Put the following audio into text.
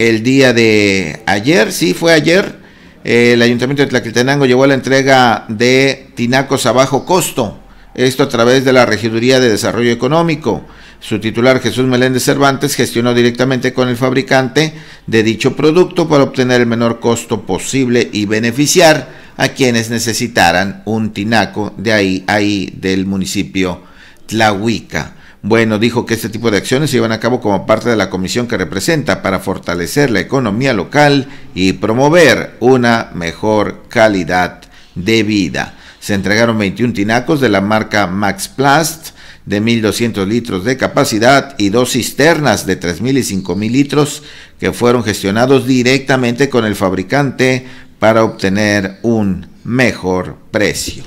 el día de ayer, sí, fue ayer, el Ayuntamiento de Tlaquiltenango llevó la entrega de tinacos a bajo costo, esto a través de la Regiduría de Desarrollo Económico. Su titular Jesús Meléndez Cervantes gestionó directamente con el fabricante de dicho producto para obtener el menor costo posible y beneficiar a quienes necesitaran un tinaco de ahí, ahí del municipio Tlahuica. Bueno, dijo que este tipo de acciones se llevan a cabo como parte de la comisión que representa para fortalecer la economía local y promover una mejor calidad de vida. Se entregaron 21 tinacos de la marca Max Plast de 1.200 litros de capacidad y dos cisternas de 3.000 y 5.000 litros que fueron gestionados directamente con el fabricante para obtener un mejor precio.